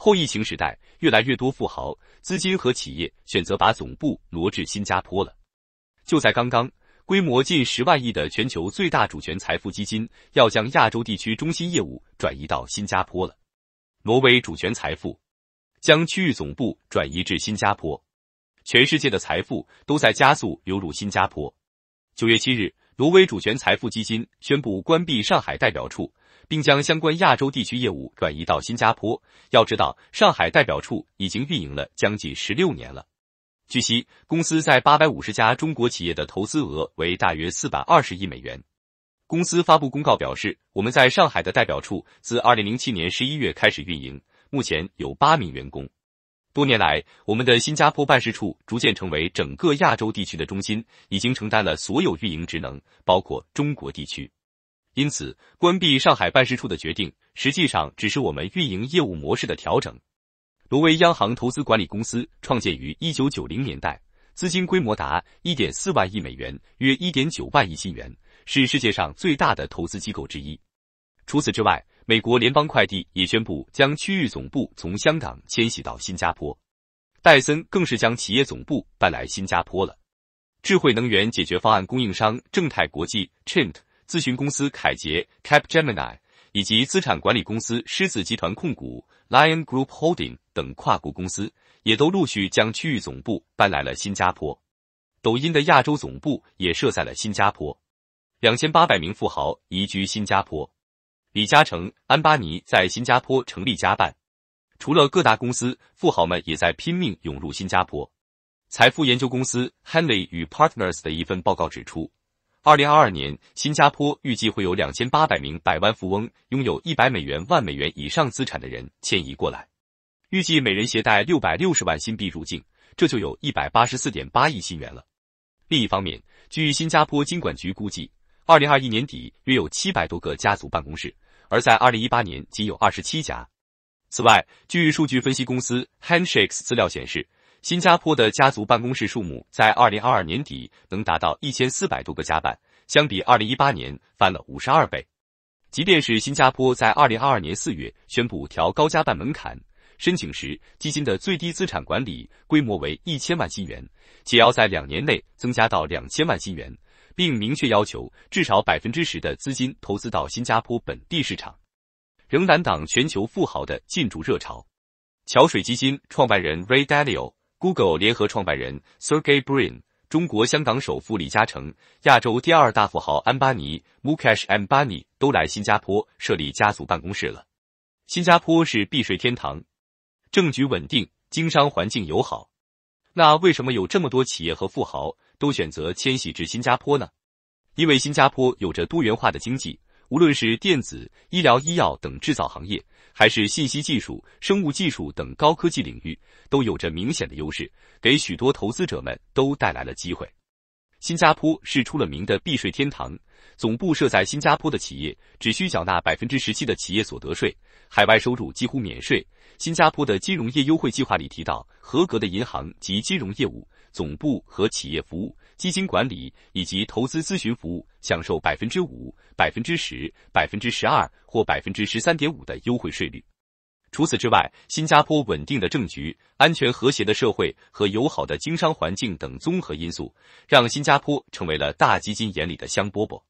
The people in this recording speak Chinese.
后疫情时代，越来越多富豪、资金和企业选择把总部挪至新加坡了。就在刚刚，规模近十万亿的全球最大主权财富基金要将亚洲地区中心业务转移到新加坡了。挪威主权财富将区域总部转移至新加坡，全世界的财富都在加速流入新加坡。九月七日，挪威主权财富基金宣布关闭上海代表处。并将相关亚洲地区业务转移到新加坡。要知道，上海代表处已经运营了将近十六年了。据悉，公司在八百五十家中国企业的投资额为大约四百二十亿美元。公司发布公告表示，我们在上海的代表处自二零零七年十一月开始运营，目前有八名员工。多年来，我们的新加坡办事处逐渐成为整个亚洲地区的中心，已经承担了所有运营职能，包括中国地区。因此，关闭上海办事处的决定实际上只是我们运营业务模式的调整。挪威央行投资管理公司创建于一九九零年代，资金规模达一点四万亿美元，约一点九万亿新元，是世界上最大的投资机构之一。除此之外，美国联邦快递也宣布将区域总部从香港迁徙到新加坡，戴森更是将企业总部搬来新加坡了。智慧能源解决方案供应商正泰国际 （Chint）。咨询公司凯捷 c a p Gemini） 以及资产管理公司狮子集团控股 （Lion Group Holding） 等跨国公司也都陆续将区域总部搬来了新加坡。抖音的亚洲总部也设在了新加坡。两千八百名富豪移居新加坡，李嘉诚、安巴尼在新加坡成立家办。除了各大公司，富豪们也在拼命涌入新加坡。财富研究公司 Henley 与 Partners 的一份报告指出。二零二二年，新加坡预计会有两千八百名百万富翁，拥有一百美元、万美元以上资产的人迁移过来，预计每人携带六百六十万新币入境，这就有一百八十四点八亿新元了。另一方面，据新加坡金管局估计，二零二一年底约有七百多个家族办公室，而在二零一八年仅有二十七家。此外，据数据分析公司 Handshakes 资料显示。新加坡的家族办公室数目在二零二二年底能达到一千四百多个家办，相比二零一八年翻了五十二倍。即便是新加坡在二零二二年四月宣布调高家办门槛，申请时基金的最低资产管理规模为一千万新元，且要在两年内增加到两千万新元，并明确要求至少百分之十的资金投资到新加坡本地市场，仍难挡全球富豪的进驻热潮。桥水基金创办人 Ray Dalio。Google 联合创办人 Sergey Brin、中国香港首富李嘉诚、亚洲第二大富豪安巴尼 Mukesh Ambani 都来新加坡设立家族办公室了。新加坡是避税天堂，政局稳定，经商环境友好。那为什么有这么多企业和富豪都选择迁徙至新加坡呢？因为新加坡有着多元化的经济，无论是电子、医疗、医药等制造行业。还是信息技术、生物技术等高科技领域都有着明显的优势，给许多投资者们都带来了机会。新加坡是出了名的避税天堂，总部设在新加坡的企业只需缴纳百分之十七的企业所得税，海外收入几乎免税。新加坡的金融业优惠计划里提到，合格的银行及金融业务总部和企业服务。基金管理以及投资咨询服务享受百分之五、百分之十、百分之十二或百分之十三点五的优惠税率。除此之外，新加坡稳定的政局、安全和谐的社会和友好的经商环境等综合因素，让新加坡成为了大基金眼里的香饽饽。